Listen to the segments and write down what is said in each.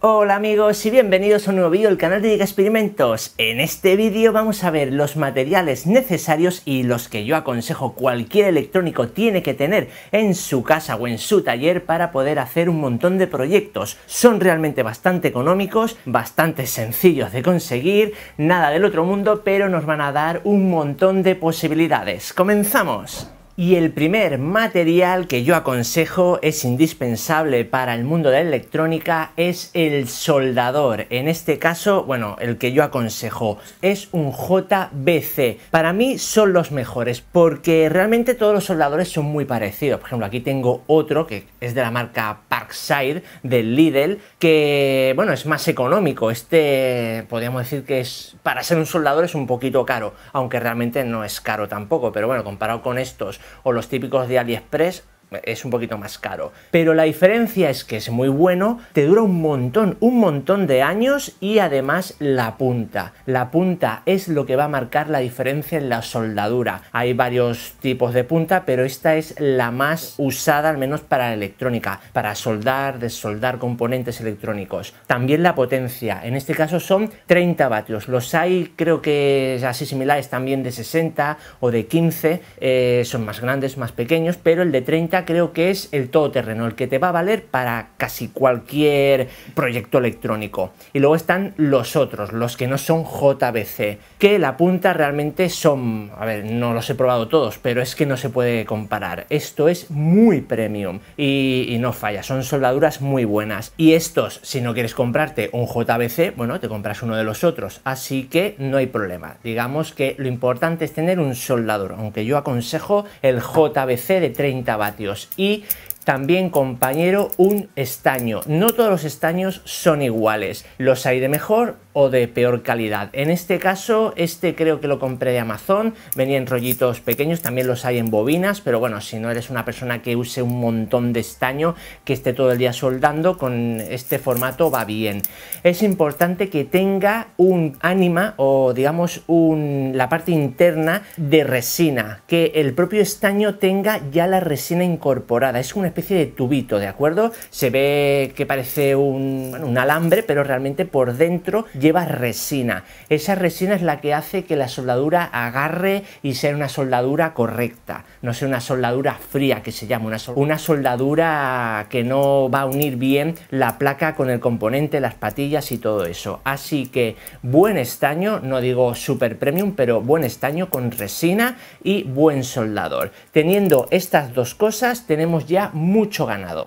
Hola amigos y bienvenidos a un nuevo vídeo del canal de Experimentos. En este vídeo vamos a ver los materiales necesarios y los que yo aconsejo cualquier electrónico tiene que tener en su casa o en su taller para poder hacer un montón de proyectos. Son realmente bastante económicos, bastante sencillos de conseguir, nada del otro mundo, pero nos van a dar un montón de posibilidades. ¡Comenzamos! Y el primer material que yo aconsejo es indispensable para el mundo de la electrónica es el soldador. En este caso, bueno, el que yo aconsejo es un JBC. Para mí son los mejores porque realmente todos los soldadores son muy parecidos. Por ejemplo, aquí tengo otro que es de la marca Parkside del Lidl que, bueno, es más económico. Este podríamos decir que es para ser un soldador es un poquito caro, aunque realmente no es caro tampoco, pero bueno, comparado con estos o los típicos de AliExpress es un poquito más caro. Pero la diferencia es que es muy bueno, te dura un montón, un montón de años y además la punta. La punta es lo que va a marcar la diferencia en la soldadura. Hay varios tipos de punta, pero esta es la más usada, al menos para la electrónica, para soldar, desoldar componentes electrónicos. También la potencia, en este caso son 30 vatios. Los hay, creo que así similares también de 60 o de 15, eh, son más grandes, más pequeños, pero el de 30 creo que es el todoterreno, el que te va a valer para casi cualquier proyecto electrónico. Y luego están los otros, los que no son JBC, que la punta realmente son, a ver, no los he probado todos, pero es que no se puede comparar. Esto es muy premium y, y no falla, son soldaduras muy buenas. Y estos, si no quieres comprarte un JBC, bueno, te compras uno de los otros, así que no hay problema. Digamos que lo importante es tener un soldador, aunque yo aconsejo el JBC de 30 vatios y también compañero un estaño. No todos los estaños son iguales. Los hay de mejor de peor calidad. En este caso, este creo que lo compré de Amazon, venía en rollitos pequeños, también los hay en bobinas, pero bueno, si no eres una persona que use un montón de estaño, que esté todo el día soldando, con este formato va bien. Es importante que tenga un ánima o digamos un, la parte interna de resina, que el propio estaño tenga ya la resina incorporada, es una especie de tubito, ¿de acuerdo? Se ve que parece un, un alambre, pero realmente por dentro ya lleva resina. Esa resina es la que hace que la soldadura agarre y sea una soldadura correcta, no sea una soldadura fría que se llama, una, una soldadura que no va a unir bien la placa con el componente, las patillas y todo eso. Así que buen estaño, no digo super premium, pero buen estaño con resina y buen soldador. Teniendo estas dos cosas tenemos ya mucho ganado.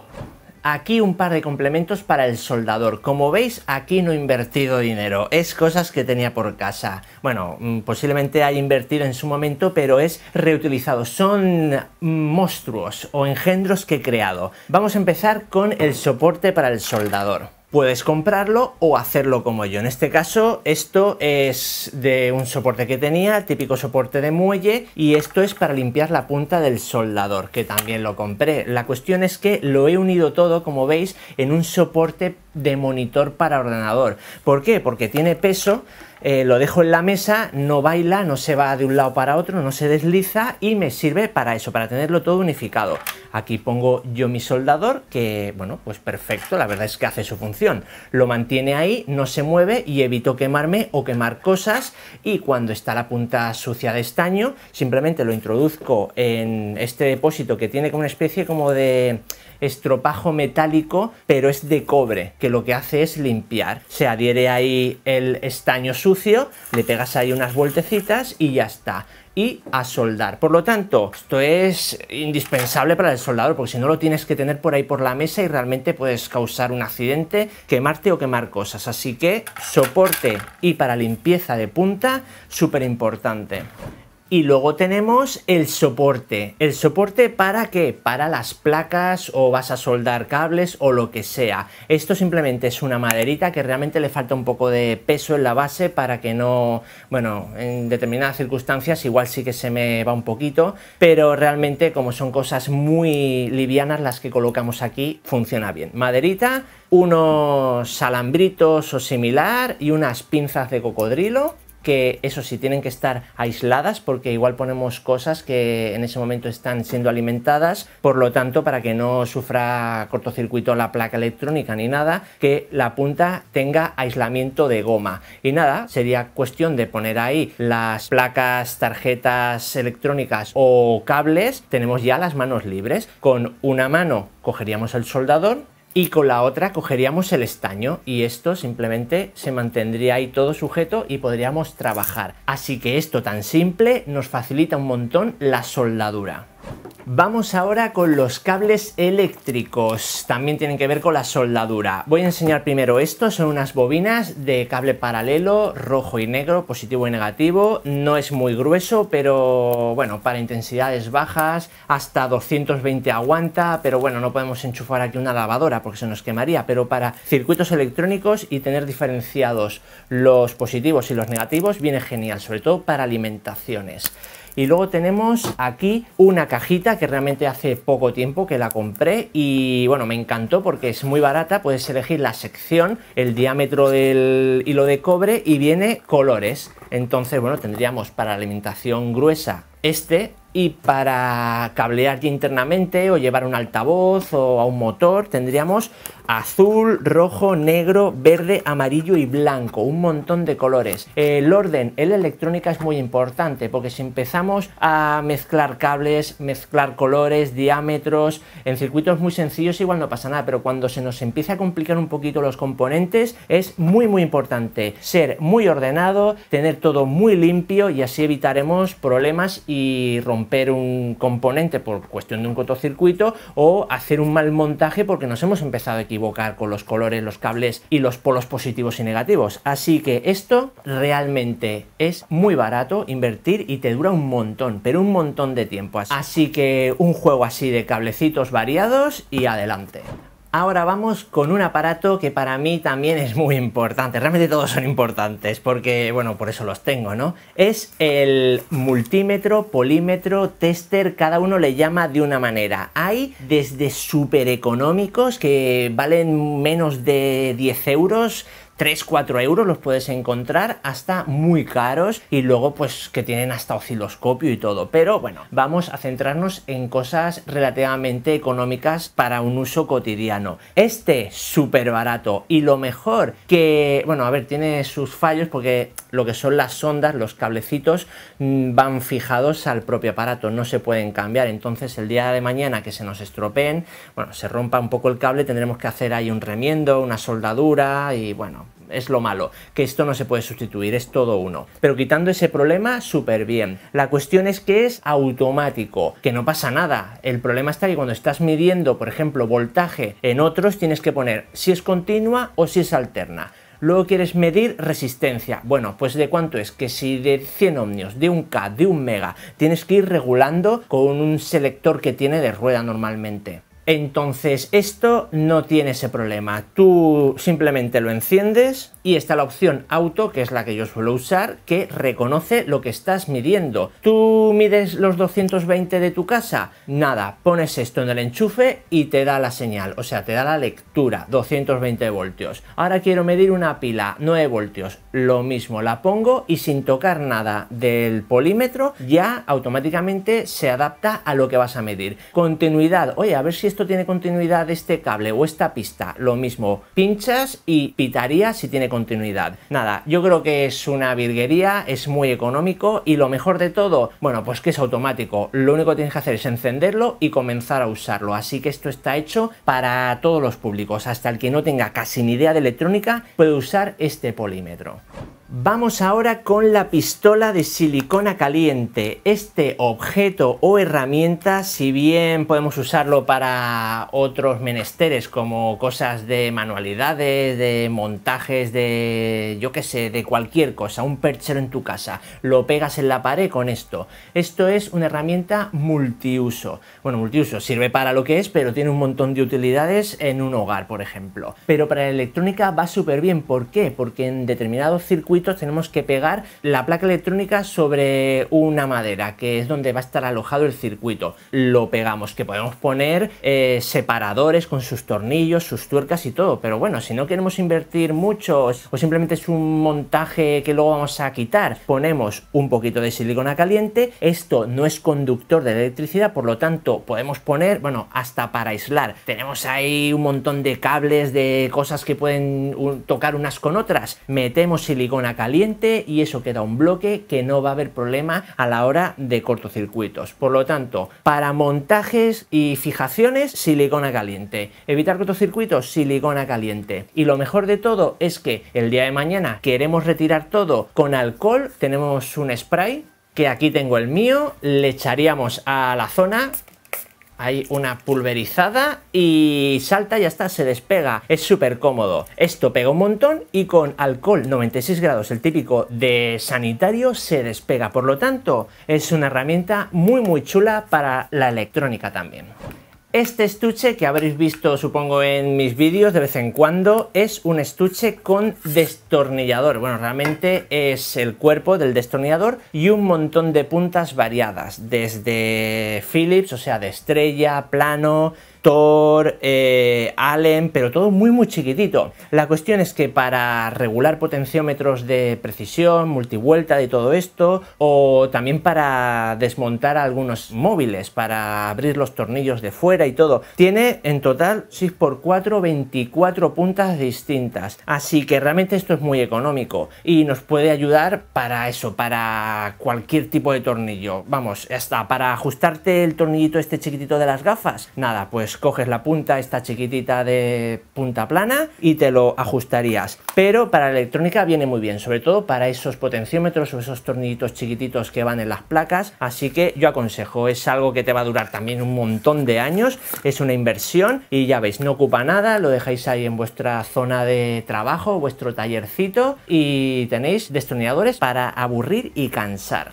Aquí un par de complementos para el soldador. Como veis, aquí no he invertido dinero, es cosas que tenía por casa. Bueno, mm, posiblemente haya invertido en su momento, pero es reutilizado. Son monstruos o engendros que he creado. Vamos a empezar con el soporte para el soldador puedes comprarlo o hacerlo como yo. En este caso, esto es de un soporte que tenía, típico soporte de muelle, y esto es para limpiar la punta del soldador, que también lo compré. La cuestión es que lo he unido todo, como veis, en un soporte de monitor para ordenador. ¿Por qué? Porque tiene peso, eh, lo dejo en la mesa, no baila, no se va de un lado para otro, no se desliza y me sirve para eso, para tenerlo todo unificado. Aquí pongo yo mi soldador, que bueno, pues perfecto, la verdad es que hace su función. Lo mantiene ahí, no se mueve y evito quemarme o quemar cosas y cuando está la punta sucia de estaño, simplemente lo introduzco en este depósito que tiene como una especie como de estropajo metálico, pero es de cobre, que lo que hace es limpiar. Se adhiere ahí el estaño sucio, le pegas ahí unas vueltecitas y ya está y a soldar. Por lo tanto, esto es indispensable para el soldador, porque si no lo tienes que tener por ahí por la mesa y realmente puedes causar un accidente, quemarte o quemar cosas. Así que soporte y para limpieza de punta, súper importante. Y luego tenemos el soporte. ¿El soporte para qué? Para las placas o vas a soldar cables o lo que sea. Esto simplemente es una maderita que realmente le falta un poco de peso en la base para que no, bueno, en determinadas circunstancias igual sí que se me va un poquito, pero realmente como son cosas muy livianas las que colocamos aquí, funciona bien. Maderita, unos alambritos o similar y unas pinzas de cocodrilo que eso sí, tienen que estar aisladas porque igual ponemos cosas que en ese momento están siendo alimentadas, por lo tanto, para que no sufra cortocircuito la placa electrónica ni nada, que la punta tenga aislamiento de goma. Y nada, sería cuestión de poner ahí las placas, tarjetas electrónicas o cables, tenemos ya las manos libres. Con una mano cogeríamos el soldador, y con la otra cogeríamos el estaño y esto simplemente se mantendría ahí todo sujeto y podríamos trabajar. Así que esto tan simple nos facilita un montón la soldadura. Vamos ahora con los cables eléctricos, también tienen que ver con la soldadura. Voy a enseñar primero esto, son unas bobinas de cable paralelo, rojo y negro, positivo y negativo, no es muy grueso, pero bueno, para intensidades bajas, hasta 220 aguanta, pero bueno, no podemos enchufar aquí una lavadora porque se nos quemaría, pero para circuitos electrónicos y tener diferenciados los positivos y los negativos viene genial, sobre todo para alimentaciones. Y luego tenemos aquí una cajita que realmente hace poco tiempo que la compré y bueno, me encantó porque es muy barata, puedes elegir la sección, el diámetro del hilo de cobre y viene colores. Entonces, bueno, tendríamos para alimentación gruesa este y para cablear internamente o llevar un altavoz o a un motor tendríamos azul, rojo, negro, verde, amarillo y blanco, un montón de colores. El orden en la electrónica es muy importante porque si empezamos a mezclar cables, mezclar colores, diámetros, en circuitos muy sencillos igual no pasa nada, pero cuando se nos empieza a complicar un poquito los componentes es muy muy importante ser muy ordenado, tener todo muy limpio y así evitaremos problemas y romper romper un componente por cuestión de un cortocircuito o hacer un mal montaje porque nos hemos empezado a equivocar con los colores, los cables y los polos positivos y negativos. Así que esto realmente es muy barato invertir y te dura un montón, pero un montón de tiempo. Así que un juego así de cablecitos variados y adelante. Ahora vamos con un aparato que para mí también es muy importante. Realmente todos son importantes porque, bueno, por eso los tengo, ¿no? Es el multímetro, polímetro, tester, cada uno le llama de una manera. Hay desde súper económicos que valen menos de 10 euros 3-4 euros los puedes encontrar hasta muy caros y luego pues que tienen hasta osciloscopio y todo. Pero bueno, vamos a centrarnos en cosas relativamente económicas para un uso cotidiano. Este súper barato y lo mejor que, bueno, a ver, tiene sus fallos porque lo que son las sondas, los cablecitos mm, van fijados al propio aparato, no se pueden cambiar. Entonces el día de mañana que se nos estropeen, bueno, se rompa un poco el cable, tendremos que hacer ahí un remiendo, una soldadura y bueno, es lo malo, que esto no se puede sustituir, es todo uno. Pero quitando ese problema, súper bien. La cuestión es que es automático, que no pasa nada. El problema está que cuando estás midiendo, por ejemplo, voltaje en otros, tienes que poner si es continua o si es alterna. Luego quieres medir resistencia. Bueno, pues de cuánto es que si de 100 ohmios, de un K, de un mega, tienes que ir regulando con un selector que tiene de rueda normalmente. Entonces esto no tiene ese problema. Tú simplemente lo enciendes, y está la opción auto, que es la que yo suelo usar, que reconoce lo que estás midiendo. ¿Tú mides los 220 de tu casa? Nada, pones esto en el enchufe y te da la señal, o sea, te da la lectura, 220 voltios. Ahora quiero medir una pila, 9 voltios, lo mismo, la pongo y sin tocar nada del polímetro ya automáticamente se adapta a lo que vas a medir. Continuidad, oye, a ver si esto tiene continuidad este cable o esta pista, lo mismo, pinchas y pitaría si tiene continuidad. Nada, yo creo que es una virguería, es muy económico y lo mejor de todo, bueno, pues que es automático. Lo único que tienes que hacer es encenderlo y comenzar a usarlo. Así que esto está hecho para todos los públicos. Hasta el que no tenga casi ni idea de electrónica puede usar este polímetro. Vamos ahora con la pistola de silicona caliente. Este objeto o herramienta, si bien podemos usarlo para otros menesteres como cosas de manualidades, de montajes, de yo qué sé, de cualquier cosa, un perchero en tu casa, lo pegas en la pared con esto. Esto es una herramienta multiuso. Bueno, multiuso sirve para lo que es, pero tiene un montón de utilidades en un hogar, por ejemplo. Pero para la electrónica va súper bien. ¿Por qué? Porque en determinados circuitos tenemos que pegar la placa electrónica sobre una madera, que es donde va a estar alojado el circuito. Lo pegamos, que podemos poner eh, separadores con sus tornillos, sus tuercas y todo, pero bueno, si no queremos invertir mucho o simplemente es un montaje que luego vamos a quitar, ponemos un poquito de silicona caliente, esto no es conductor de electricidad, por lo tanto podemos poner, bueno, hasta para aislar. Tenemos ahí un montón de cables, de cosas que pueden tocar unas con otras, metemos silicona caliente y eso queda un bloque que no va a haber problema a la hora de cortocircuitos. Por lo tanto, para montajes y fijaciones, silicona caliente. Evitar cortocircuitos, silicona caliente. Y lo mejor de todo es que el día de mañana queremos retirar todo con alcohol, tenemos un spray que aquí tengo el mío, le echaríamos a la zona hay una pulverizada y salta y está, se despega. Es súper cómodo. Esto pega un montón y con alcohol 96 grados, el típico de sanitario, se despega. Por lo tanto, es una herramienta muy muy chula para la electrónica también. Este estuche que habréis visto supongo en mis vídeos de vez en cuando es un estuche con destornillador. Bueno, realmente es el cuerpo del destornillador y un montón de puntas variadas, desde Philips, o sea, de estrella, plano, Thor, eh, Allen, pero todo muy muy chiquitito. La cuestión es que para regular potenciómetros de precisión, multivuelta de todo esto, o también para desmontar algunos móviles, para abrir los tornillos de fuera y todo, tiene en total 6x4 24 puntas distintas. Así que realmente esto es muy económico y nos puede ayudar para eso, para cualquier tipo de tornillo. Vamos, hasta para ajustarte el tornillito este chiquitito de las gafas. Nada, pues pues coges la punta, esta chiquitita de punta plana, y te lo ajustarías. Pero para la electrónica viene muy bien, sobre todo para esos potenciómetros o esos tornillitos chiquititos que van en las placas, así que yo aconsejo, es algo que te va a durar también un montón de años, es una inversión y ya veis, no ocupa nada, lo dejáis ahí en vuestra zona de trabajo, vuestro tallercito y tenéis destornilladores para aburrir y cansar.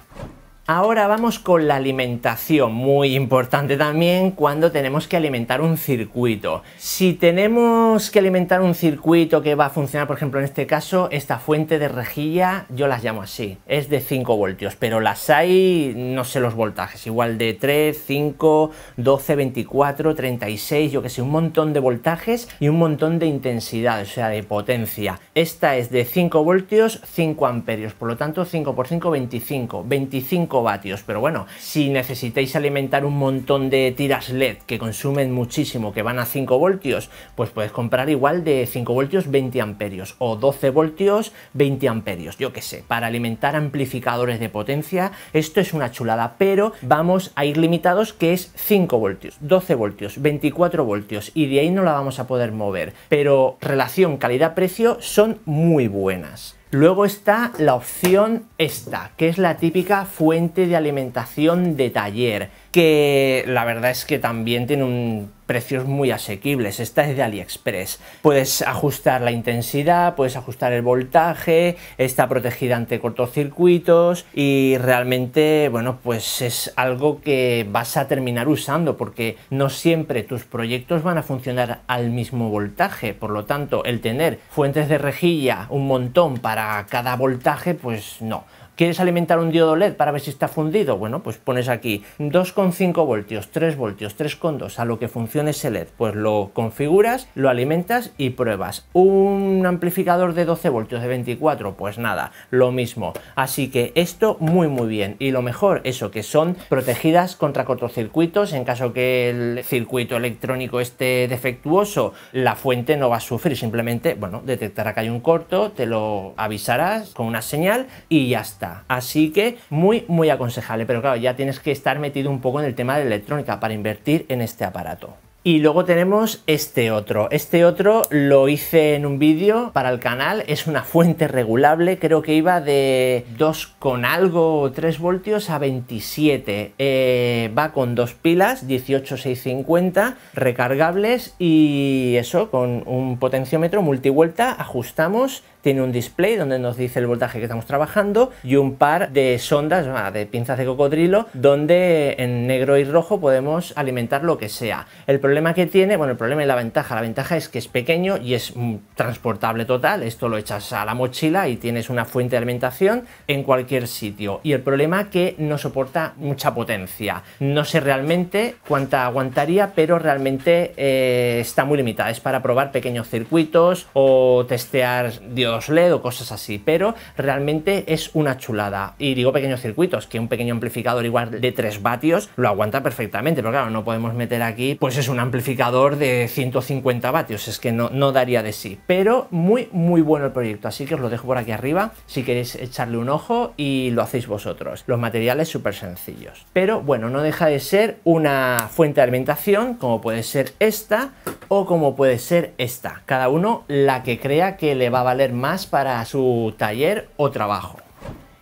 Ahora vamos con la alimentación, muy importante también cuando tenemos que alimentar un circuito. Si tenemos que alimentar un circuito que va a funcionar, por ejemplo, en este caso, esta fuente de rejilla, yo las llamo así, es de 5 voltios, pero las hay, no sé los voltajes, igual de 3, 5, 12, 24, 36, yo que sé, un montón de voltajes y un montón de intensidad, o sea, de potencia. Esta es de 5 voltios, 5 amperios, por lo tanto 5 por 5, 25, 25 vatios. Pero bueno, si necesitáis alimentar un montón de tiras LED que consumen muchísimo, que van a 5 voltios, pues puedes comprar igual de 5 voltios 20 amperios o 12 voltios 20 amperios, yo que sé. Para alimentar amplificadores de potencia, esto es una chulada, pero vamos a ir limitados que es 5 voltios, 12 voltios, 24 voltios y de ahí no la vamos a poder mover. Pero relación calidad-precio son muy buenas. Luego está la opción esta, que es la típica fuente de alimentación de taller, que la verdad es que también tiene un precios muy asequibles. Esta es de AliExpress. Puedes ajustar la intensidad, puedes ajustar el voltaje, está protegida ante cortocircuitos y realmente, bueno, pues es algo que vas a terminar usando porque no siempre tus proyectos van a funcionar al mismo voltaje. Por lo tanto, el tener fuentes de rejilla un montón para cada voltaje, pues no. ¿Quieres alimentar un diodo LED para ver si está fundido? Bueno, pues pones aquí 2,5 voltios, 3 voltios, 3,2, a lo que funcione ese LED. Pues lo configuras, lo alimentas y pruebas. Un amplificador de 12 voltios, de 24, pues nada, lo mismo. Así que esto muy muy bien. Y lo mejor, eso, que son protegidas contra cortocircuitos. En caso que el circuito electrónico esté defectuoso, la fuente no va a sufrir. Simplemente, bueno, detectará que hay un corto, te lo avisarás con una señal y ya está. Así que muy, muy aconsejable. Pero claro, ya tienes que estar metido un poco en el tema de electrónica para invertir en este aparato. Y luego tenemos este otro. Este otro lo hice en un vídeo para el canal. Es una fuente regulable. Creo que iba de 2 con algo o 3 voltios a 27. Eh, va con dos pilas, 18650, recargables y eso, con un potenciómetro multivuelta. Ajustamos tiene un display donde nos dice el voltaje que estamos trabajando y un par de sondas, de pinzas de cocodrilo, donde en negro y rojo podemos alimentar lo que sea. El problema que tiene, bueno, el problema y la ventaja, la ventaja es que es pequeño y es mm, transportable total, esto lo echas a la mochila y tienes una fuente de alimentación en cualquier sitio. Y el problema que no soporta mucha potencia. No sé realmente cuánta aguantaría, pero realmente eh, está muy limitada. Es para probar pequeños circuitos o testear dios os LED o cosas así, pero realmente es una chulada. Y digo pequeños circuitos, que un pequeño amplificador igual de 3 vatios lo aguanta perfectamente, pero claro, no podemos meter aquí, pues es un amplificador de 150 vatios, es que no, no daría de sí. Pero muy, muy bueno el proyecto, así que os lo dejo por aquí arriba si queréis echarle un ojo y lo hacéis vosotros. Los materiales súper sencillos. Pero bueno, no deja de ser una fuente de alimentación como puede ser esta o como puede ser esta. Cada uno la que crea que le va a valer más para su taller o trabajo.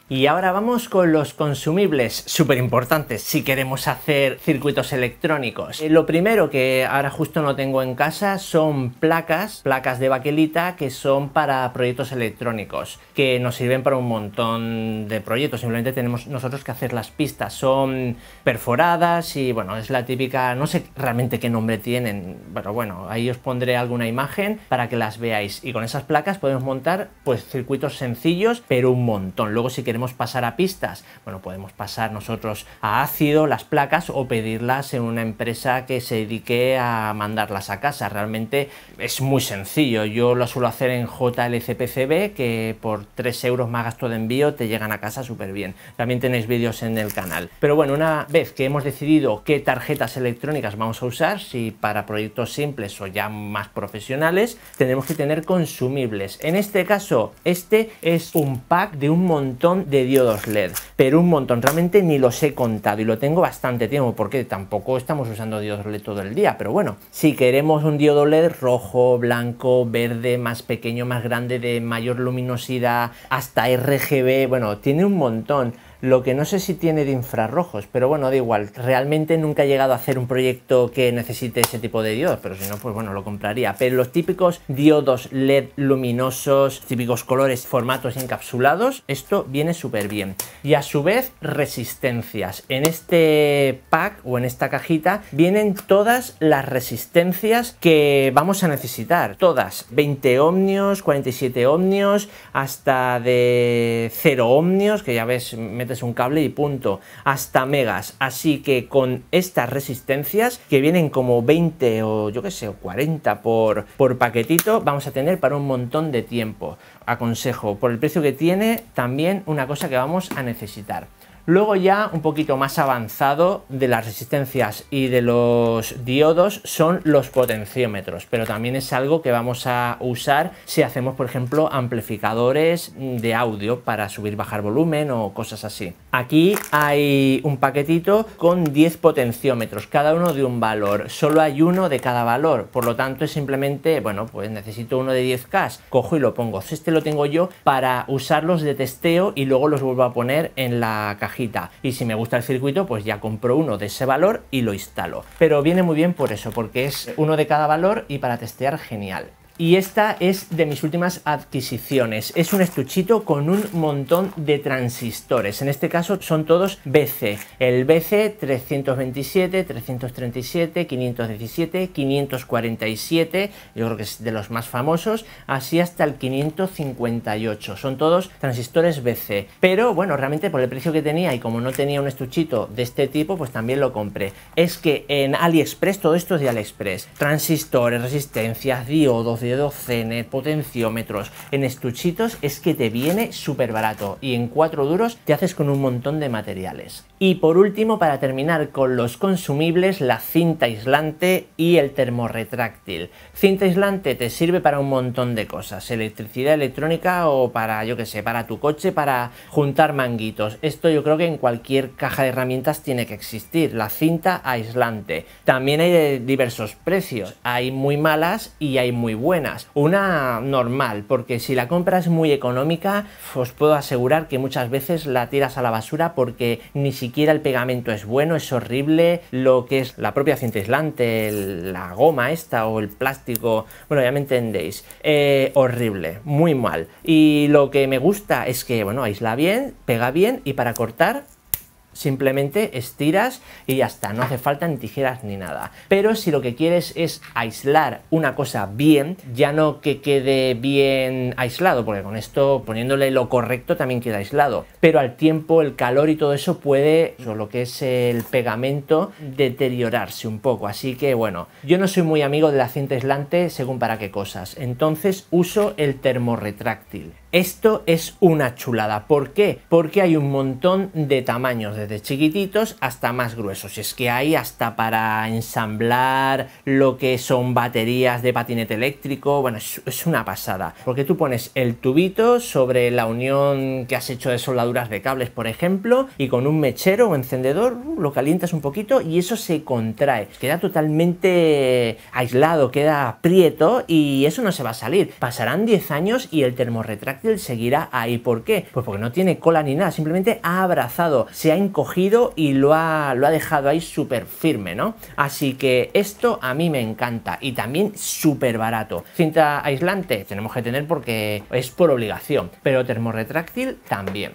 Y ahora vamos con los consumibles, súper importantes si queremos hacer circuitos electrónicos. Eh, lo primero que ahora justo no tengo en casa son placas, placas de baquelita que son para proyectos electrónicos, que nos sirven para un montón de proyectos, simplemente tenemos nosotros que hacer las pistas, son perforadas y bueno, es la típica, no sé realmente qué nombre tienen, pero bueno, ahí os pondré alguna imagen para que las veáis. Y con esas placas podemos montar pues circuitos sencillos, pero un montón. Luego si queréis pasar a pistas, bueno, podemos pasar nosotros a ácido las placas o pedirlas en una empresa que se dedique a mandarlas a casa. Realmente es muy sencillo. Yo lo suelo hacer en JLCPCB, que por 3 euros más gasto de envío te llegan a casa súper bien. También tenéis vídeos en el canal. Pero bueno, una vez que hemos decidido qué tarjetas electrónicas vamos a usar, si para proyectos simples o ya más profesionales, tenemos que tener consumibles. En este caso, este es un pack de un montón de diodos LED, pero un montón, realmente ni los he contado y lo tengo bastante tiempo porque tampoco estamos usando diodos LED todo el día, pero bueno, si queremos un diodo LED rojo, blanco, verde, más pequeño, más grande, de mayor luminosidad, hasta RGB, bueno, tiene un montón lo que no sé si tiene de infrarrojos, pero bueno, da igual. Realmente nunca he llegado a hacer un proyecto que necesite ese tipo de diodos, pero si no, pues bueno, lo compraría. Pero los típicos diodos LED luminosos, típicos colores, formatos encapsulados, esto viene súper bien. Y a su vez, resistencias. En este pack o en esta cajita vienen todas las resistencias que vamos a necesitar. Todas. 20 ohmios, 47 ohmios, hasta de 0 ohmios, que ya ves, metes un cable y punto, hasta megas. Así que con estas resistencias, que vienen como 20 o yo que sé, 40 por, por paquetito, vamos a tener para un montón de tiempo. Aconsejo, por el precio que tiene, también una cosa que vamos a necesitar. Luego ya un poquito más avanzado de las resistencias y de los diodos son los potenciómetros, pero también es algo que vamos a usar si hacemos, por ejemplo, amplificadores de audio para subir, bajar volumen o cosas así. Aquí hay un paquetito con 10 potenciómetros, cada uno de un valor. Solo hay uno de cada valor, por lo tanto es simplemente, bueno, pues necesito uno de 10K, cojo y lo pongo. Este lo tengo yo para usarlos de testeo y luego los vuelvo a poner en la cajita y si me gusta el circuito pues ya compro uno de ese valor y lo instalo. Pero viene muy bien por eso, porque es uno de cada valor y para testear genial y esta es de mis últimas adquisiciones. Es un estuchito con un montón de transistores. En este caso son todos BC. El BC 327, 337, 517, 547, yo creo que es de los más famosos, así hasta el 558. Son todos transistores BC. Pero bueno, realmente por el precio que tenía y como no tenía un estuchito de este tipo, pues también lo compré. Es que en AliExpress, todo esto es de AliExpress. Transistores, resistencias, diodos, de 12, potenciómetros, en estuchitos, es que te viene súper barato y en cuatro duros te haces con un montón de materiales. Y por último, para terminar con los consumibles, la cinta aislante y el termorretráctil. Cinta aislante te sirve para un montón de cosas, electricidad electrónica o para, yo que sé, para tu coche, para juntar manguitos. Esto yo creo que en cualquier caja de herramientas tiene que existir, la cinta aislante. También hay de diversos precios, hay muy malas y hay muy buenas una normal, porque si la compra es muy económica, os puedo asegurar que muchas veces la tiras a la basura porque ni siquiera el pegamento es bueno, es horrible, lo que es la propia cinta aislante, la goma esta o el plástico, bueno, ya me entendéis, eh, horrible, muy mal. Y lo que me gusta es que, bueno, aísla bien, pega bien y para cortar simplemente estiras y ya está, no hace falta ni tijeras ni nada. Pero si lo que quieres es aislar una cosa bien, ya no que quede bien aislado, porque con esto poniéndole lo correcto también queda aislado, pero al tiempo el calor y todo eso puede, lo que es el pegamento, deteriorarse un poco. Así que bueno, yo no soy muy amigo de la cinta aislante según para qué cosas, entonces uso el termorretráctil. Esto es una chulada. ¿Por qué? Porque hay un montón de tamaños, desde chiquititos hasta más gruesos. Es que hay hasta para ensamblar lo que son baterías de patinete eléctrico. Bueno, es, una pasada. Porque tú pones el tubito sobre la unión que has hecho de soldaduras de cables, por ejemplo, y con un mechero o encendedor uh, lo calientas un poquito y eso se contrae. Queda totalmente aislado, queda prieto y eso no se va a salir. Pasarán 10 años y el termorretracto seguirá ahí. ¿Por qué? Pues porque no tiene cola ni nada, simplemente ha abrazado, se ha encogido y lo ha, lo ha dejado ahí súper firme, ¿no? Así que esto a mí me encanta y también súper barato. Cinta aislante tenemos que tener porque es por obligación, pero termorretráctil también.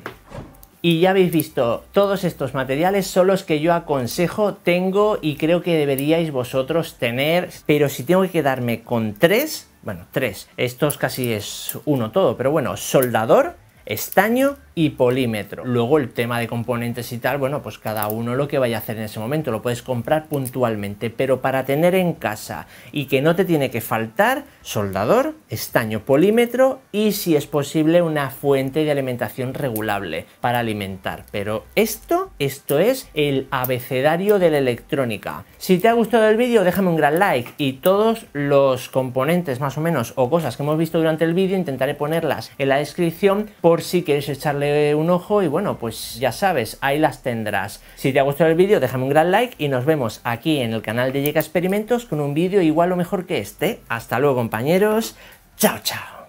Y ya habéis visto, todos estos materiales son los que yo aconsejo, tengo y creo que deberíais vosotros tener, pero si tengo que quedarme con tres, bueno, tres. Estos casi es uno todo, pero bueno, soldador, estaño, y polímetro. Luego el tema de componentes y tal, bueno, pues cada uno lo que vaya a hacer en ese momento, lo puedes comprar puntualmente, pero para tener en casa y que no te tiene que faltar, soldador, estaño, polímetro y si es posible una fuente de alimentación regulable para alimentar. Pero esto, esto es el abecedario de la electrónica. Si te ha gustado el vídeo, déjame un gran like y todos los componentes más o menos o cosas que hemos visto durante el vídeo intentaré ponerlas en la descripción por si quieres echarle un ojo y bueno, pues ya sabes, ahí las tendrás. Si te ha gustado el vídeo, déjame un gran like y nos vemos aquí en el canal de Llega Experimentos con un vídeo igual o mejor que este. Hasta luego compañeros, chao chao.